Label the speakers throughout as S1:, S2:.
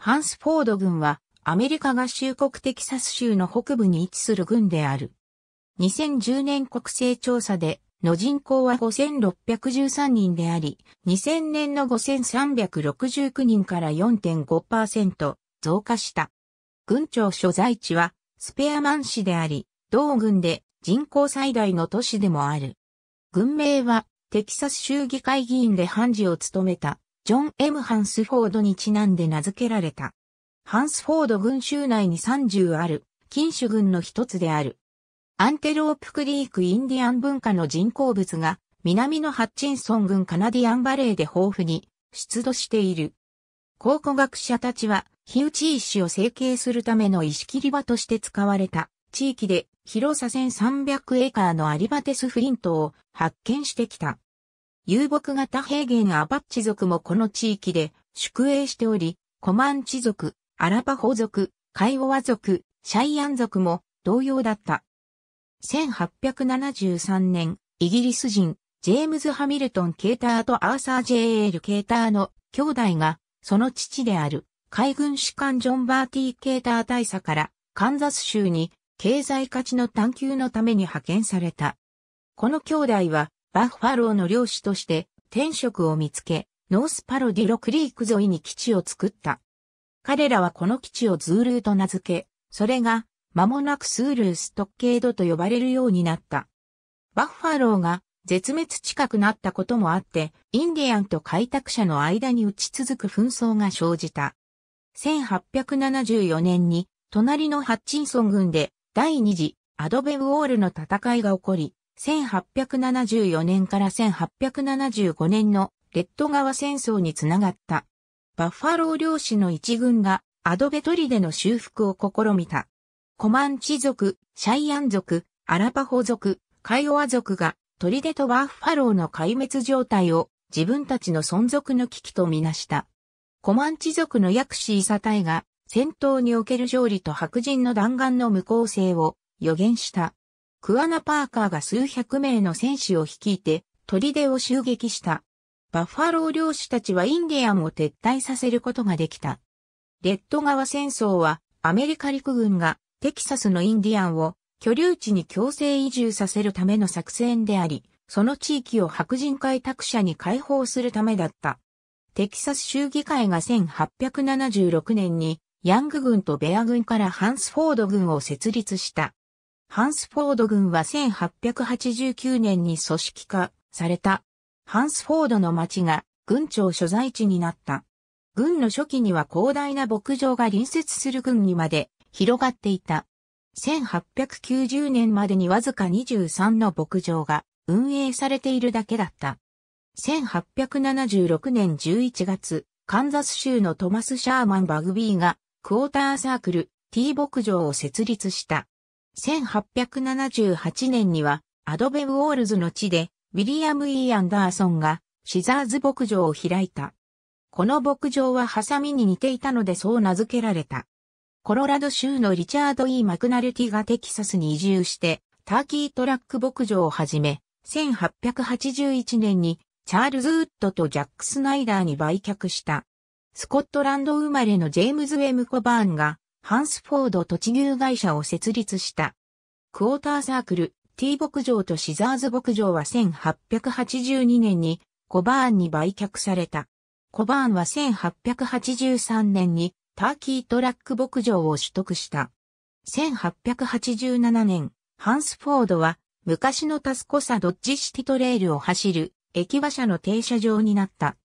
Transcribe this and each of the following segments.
S1: ハンスフォード軍はアメリカ合衆国テキサス州の北部に位置する軍である。2010年国勢調査での人口は5613人であり、2000年の5369人から4.5%増加した。軍庁所在地はスペアマン市であり、同軍で人口最大の都市でもある。軍名はテキサス州議会議員で判事を務めたジョン・ M・ ハンスフォードにちなんで名付けられた。ハンスフォード群州内に30ある、禁酒群の一つである。アンテロープクリークインディアン文化の人工物が、南のハッチンソン郡カナディアンバレーで豊富に出土している。考古学者たちは、火打ち石を成形するための石切り場として使われた地域で広さ1300エーカーのアリバテスフリントを発見してきた。遊牧型平原アパッチ族もこの地域で宿営しており、コマンチ族、アラパホ族、カイオワ族、シャイアン族も同様だった。1873年、イギリス人、ジェームズ・ハミルトン・ケーターとアーサー・ジェール・ケーターの兄弟が、その父である海軍士官ジョン・バーティー・ケーター大佐からカンザス州に経済価値の探求のために派遣された。この兄弟はバッファローの漁師として、天職を見つけ、ノースパロディロクリーク沿いに基地を作った。彼らはこの基地をズールーと名付け、それが、間もなくスールーストッケードと呼ばれるようになった。バッファローが絶滅近くなったこともあって、インディアンと開拓者の間に打ち続く紛争が生じた。1874年に、隣のハッチンソン軍で第二次アドベウォールの戦いが起こり、1874年から1875年のレッド川戦争につながった。バッファロー漁師の一軍がアドベトリでの修復を試みた。コマンチ族、シャイアン族、アラパホ族、カイオア族がトリデとバッファローの壊滅状態を自分たちの存続の危機とみなした。コマンチ族のヤクシーサタイが戦闘における勝利と白人の弾丸の無効性を予言した。クアナ・パーカーが数百名の戦士を率いて、砦を襲撃した。バッファロー領主たちはインディアンを撤退させることができた。レッド川戦争は、アメリカ陸軍がテキサスのインディアンを居留地に強制移住させるための作戦であり、その地域を白人開拓者に解放するためだった。テキサス州議会が1876年にヤング軍とベア軍からハンスフォード軍を設立した。ハンスフォード軍は1889年に組織化された。ハンスフォードの町が軍庁所在地になった。軍の初期には広大な牧場が隣接する軍にまで広がっていた。1890年までにわずか23の牧場が運営されているだけだった。1876年11月、カンザス州のトマス・シャーマン・バグビーがクォーターサークル T 牧場を設立した。1878年には、アドベ・ウォールズの地で、ウィリアム・イー・アンダーソンが、シザーズ牧場を開いた。この牧場はハサミに似ていたのでそう名付けられた。コロラド州のリチャード・ E・ マクナルティがテキサスに移住して、ターキートラック牧場をはじめ、1881年にチャールズ・ウッドとジャック・スナイダーに売却した。スコットランド生まれのジェームズ・ウェム・コバーンがハンスフォード土地牛会社を設立した。クォーターサークル、ティー牧場とシザーズ牧場は1882年にコバーンに売却された。コバーンは1883年にターキートラック牧場を取得した。1887年、ハンスフォードは昔のタスコサドッジシティトレイルを走る駅馬車の停車場になった。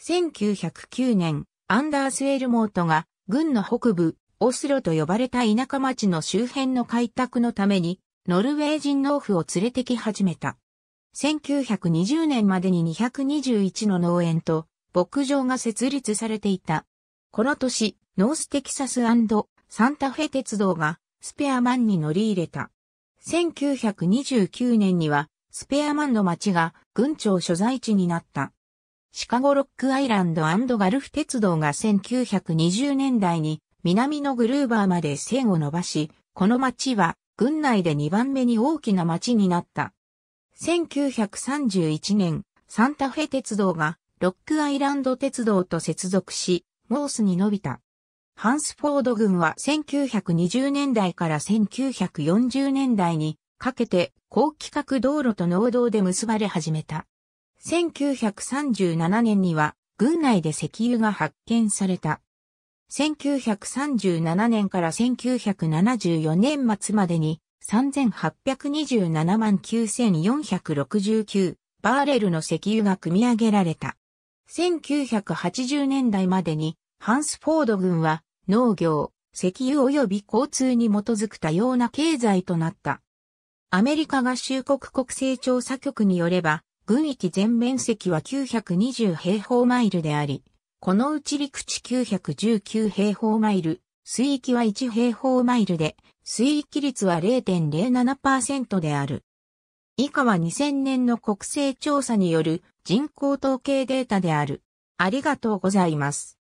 S1: 1909年、アンダース・エルモートが軍の北部オスロと呼ばれた田舎町の周辺の開拓のために、ノルウェー人農夫を連れてき始めた。1920年までに221の農園と牧場が設立されていた。この年、ノーステキサスサンタフェ鉄道がスペアマンに乗り入れた。1929年にはスペアマンの町が軍庁所在地になった。シカゴロックアイランドガルフ鉄道が1920年代に南のグルーバーまで線を伸ばし、この町は軍内で2番目に大きな町になった。1931年、サンタフェ鉄道がロックアイランド鉄道と接続し、モースに伸びた。ハンスフォード軍は1920年代から1940年代にかけて高規格道路と農道で結ばれ始めた。1937年には軍内で石油が発見された。1937年から1974年末までに3827万9469バーレルの石油が組み上げられた。1980年代までにハンスフォード軍は農業、石油及び交通に基づく多様な経済となった。アメリカ合衆国国勢調査局によれば、軍域全面積は920平方マイルであり、このうち陸地919平方マイル、水域は1平方マイルで、水域率は0.07%である。以下は2000年の国勢調査による人口統計データである。ありがとうございます。